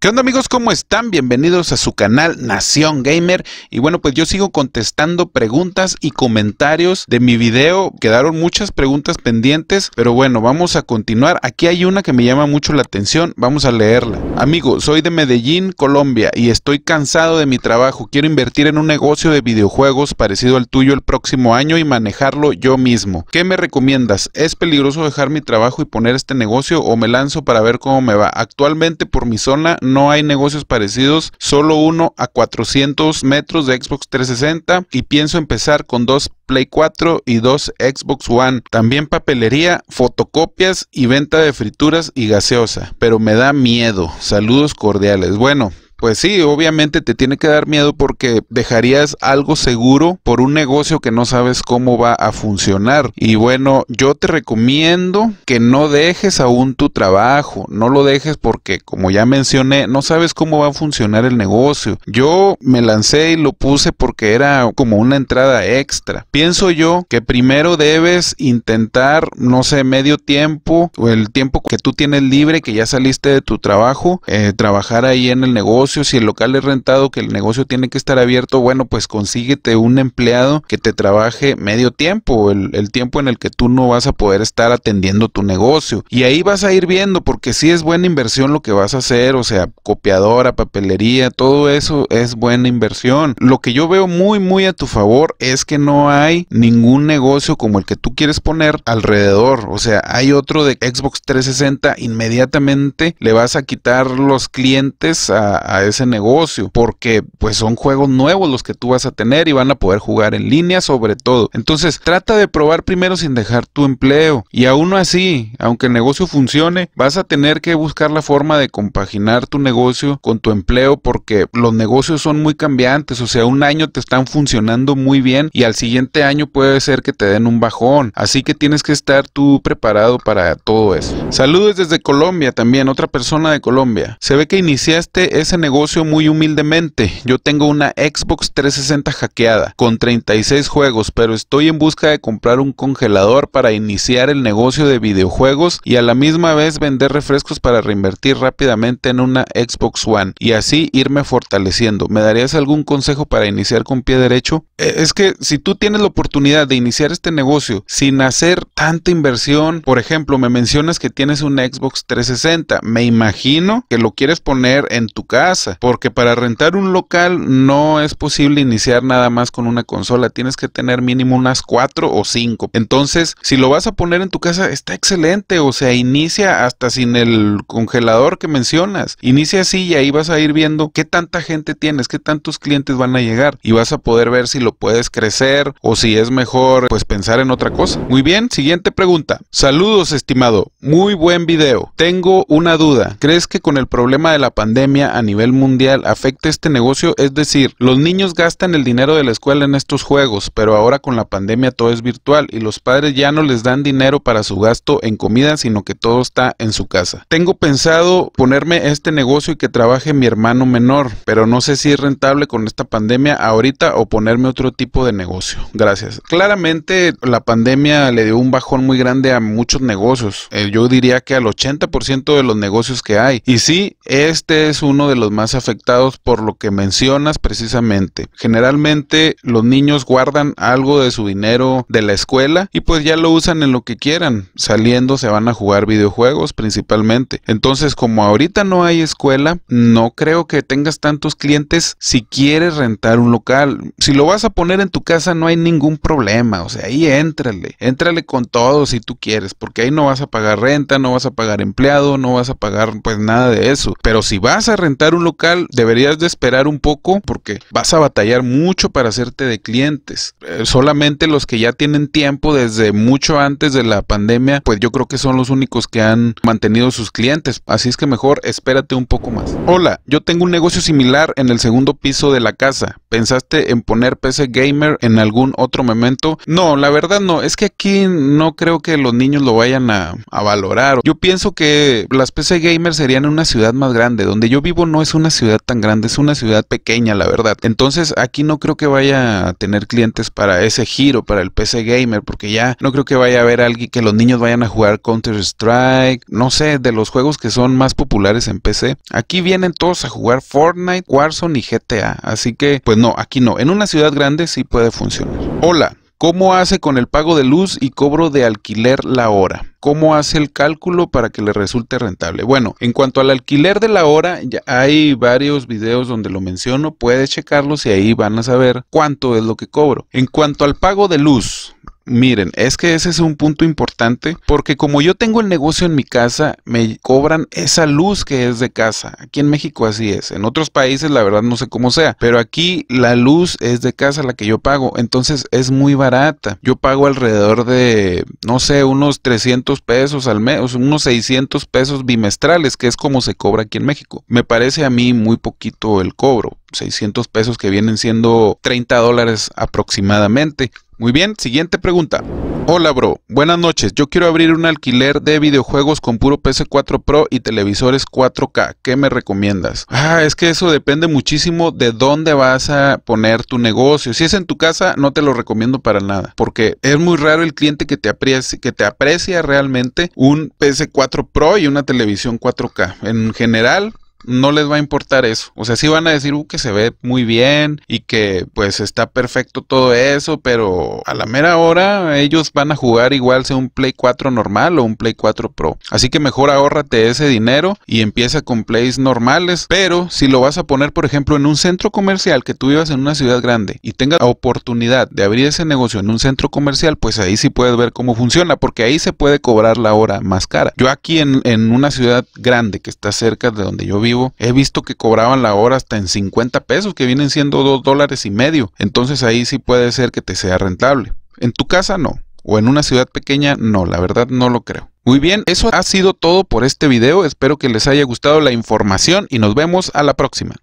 ¿Qué onda amigos? ¿Cómo están? Bienvenidos a su canal Nación Gamer. Y bueno, pues yo sigo contestando preguntas y comentarios de mi video. Quedaron muchas preguntas pendientes, pero bueno, vamos a continuar. Aquí hay una que me llama mucho la atención, vamos a leerla. Amigo, soy de Medellín, Colombia, y estoy cansado de mi trabajo. Quiero invertir en un negocio de videojuegos parecido al tuyo el próximo año y manejarlo yo mismo. ¿Qué me recomiendas? ¿Es peligroso dejar mi trabajo y poner este negocio o me lanzo para ver cómo me va? Actualmente por mi zona no hay negocios parecidos, solo uno a 400 metros de Xbox 360 y pienso empezar con dos Play 4 y dos Xbox One. También papelería, fotocopias y venta de frituras y gaseosa. Pero me da miedo. Saludos cordiales. Bueno, pues sí, obviamente te tiene que dar miedo porque dejarías algo seguro por un negocio que no sabes cómo va a funcionar. Y bueno, yo te recomiendo que no dejes aún tu trabajo, no lo dejes porque como ya mencioné, no sabes cómo va a funcionar el negocio. Yo me lancé y lo puse porque era como una entrada extra. Pienso yo que primero debes intentar, no sé, medio tiempo o el tiempo que tú tienes libre, que ya saliste de tu trabajo, eh, trabajar ahí en el negocio si el local es rentado, que el negocio tiene que estar abierto, bueno, pues consíguete un empleado que te trabaje medio tiempo, el, tiempo en el que tú no vas a poder estar atendiendo tu negocio. Y ahí vas a ir viendo, porque si es buena inversión lo que vas a hacer, o sea, copiadora, papelería, todo eso es buena inversión. Lo que yo veo muy, muy a tu favor es que no hay ningún negocio como el que tú quieres poner alrededor. O sea, hay otro de Xbox 360, inmediatamente le vas a quitar los clientes a ese negocio, porque pues son juegos nuevos los que tú vas a tener y van a poder jugar en línea sobre todo. Entonces trata de probar primero sin dejar tu empleo y aún así, aunque el negocio funcione, vas a tener que buscar la forma de compaginar tu negocio con tu empleo porque los negocios son muy cambiantes, o sea, un año te están funcionando muy bien y al siguiente año puede ser que te den un bajón, así que tienes que estar tú preparado para todo eso. Saludos desde Colombia también, otra persona de Colombia. Se ve que iniciaste ese negocio negocio muy humildemente. Yo tengo una Xbox 360 hackeada con 36 juegos, pero estoy en busca de comprar un congelador para iniciar el negocio de videojuegos y a la misma vez vender refrescos para reinvertir rápidamente en una Xbox One y así irme fortaleciendo. ¿Me darías algún consejo para iniciar con pie derecho? Eh, es que si tú tienes la oportunidad de iniciar este negocio sin hacer tanta inversión, por ejemplo, me mencionas que tienes una Xbox 360, me imagino que lo quieres poner en tu casa, porque para rentar un local no es posible iniciar nada más con una consola, tienes que tener mínimo unas cuatro o cinco. Entonces, si lo vas a poner en tu casa, está excelente, o sea, inicia hasta sin el congelador que mencionas, inicia así y ahí vas a ir viendo qué tanta gente tienes, qué tantos clientes van a llegar y vas a poder ver si lo puedes crecer o si es mejor pues pensar en otra cosa. Muy bien, siguiente pregunta. Saludos estimado, muy buen video. Tengo una duda, ¿crees que con el problema de la pandemia a nivel mundial afecta este negocio? Es decir, los niños gastan el dinero de la escuela en estos juegos, pero ahora con la pandemia todo es virtual y los padres ya no les dan dinero para su gasto en comida, sino que todo está en su casa. Tengo pensado ponerme este negocio y que trabaje mi hermano menor, pero no sé si es rentable con esta pandemia ahorita o ponerme otro tipo de negocio. Gracias. Claramente la pandemia le dio un bajón muy grande a muchos negocios. Eh, yo diría que al 80% de los negocios que hay. Y sí, este es uno de los más afectados por lo que mencionas precisamente. Generalmente los niños guardan algo de su dinero de la escuela y pues ya lo usan en lo que quieran. Saliendo se van a jugar videojuegos principalmente. Entonces como ahorita no hay escuela, no creo que tengas tantos clientes si quieres rentar un local. Si lo vas a poner en tu casa no hay ningún problema. O sea, ahí éntrale. Éntrale con todo si tú quieres. Porque ahí no vas a pagar renta, no vas a pagar empleado, no vas a pagar pues nada de eso. Pero si vas a rentar local deberías de esperar un poco porque vas a batallar mucho para hacerte de clientes. Eh, solamente los que ya tienen tiempo desde mucho antes de la pandemia, pues yo creo que son los únicos que han mantenido sus clientes. Así es que mejor espérate un poco más. Hola, yo tengo un negocio similar en el segundo piso de la casa. ¿Pensaste en poner PC Gamer en algún otro momento? No, la verdad no. Es que aquí no creo que los niños lo vayan a, a valorar. Yo pienso que las PC Gamer serían en una ciudad más grande. Donde yo vivo no es es una ciudad tan grande, es una ciudad pequeña, la verdad. Entonces aquí no creo que vaya a tener clientes para ese giro, para el PC gamer, porque ya no creo que vaya a haber alguien que los niños vayan a jugar Counter Strike, no sé, de los juegos que son más populares en PC. Aquí vienen todos a jugar Fortnite, Warzone y GTA, así que pues no, aquí no. En una ciudad grande sí puede funcionar. Hola. ¿Cómo hace con el pago de luz y cobro de alquiler la hora? ¿Cómo hace el cálculo para que le resulte rentable? Bueno, en cuanto al alquiler de la hora, ya hay varios videos donde lo menciono, puedes checarlos y ahí van a saber cuánto es lo que cobro. En cuanto al pago de luz, Miren, es que ese es un punto importante porque como yo tengo el negocio en mi casa, me cobran esa luz que es de casa. Aquí en México así es. En otros países la verdad no sé cómo sea, pero aquí la luz es de casa la que yo pago. Entonces es muy barata. Yo pago alrededor de, no sé, unos 300 pesos al mes, unos 600 pesos bimestrales, que es como se cobra aquí en México. Me parece a mí muy poquito el cobro. 600 pesos que vienen siendo 30 dólares aproximadamente. Muy bien, siguiente pregunta. Hola bro, buenas noches. Yo quiero abrir un alquiler de videojuegos con puro PS4 Pro y televisores 4K. ¿Qué me recomiendas? Ah, es que eso depende muchísimo de dónde vas a poner tu negocio. Si es en tu casa, no te lo recomiendo para nada, porque es muy raro el cliente que te aprecia, que te aprecia realmente un PS4 Pro y una televisión 4K. En general, no les va a importar eso. O sea, sí van a decir uh, que se ve muy bien y que pues está perfecto todo eso, pero a la mera hora ellos van a jugar igual sea un Play 4 normal o un Play 4 Pro. Así que mejor ahórrate ese dinero y empieza con plays normales, pero si lo vas a poner por ejemplo en un centro comercial que tú vivas en una ciudad grande y tengas la oportunidad de abrir ese negocio en un centro comercial, pues ahí sí puedes ver cómo funciona, porque ahí se puede cobrar la hora más cara. Yo aquí en una ciudad grande que está cerca de donde yo vivo, he visto que cobraban la hora hasta en 50 pesos, que vienen siendo 2 dólares y medio. Entonces ahí sí puede ser que te sea rentable. En tu casa no. O en una ciudad pequeña, no, la verdad no lo creo. Muy bien, eso ha sido todo por este video, espero que les haya gustado la información y nos vemos a la próxima.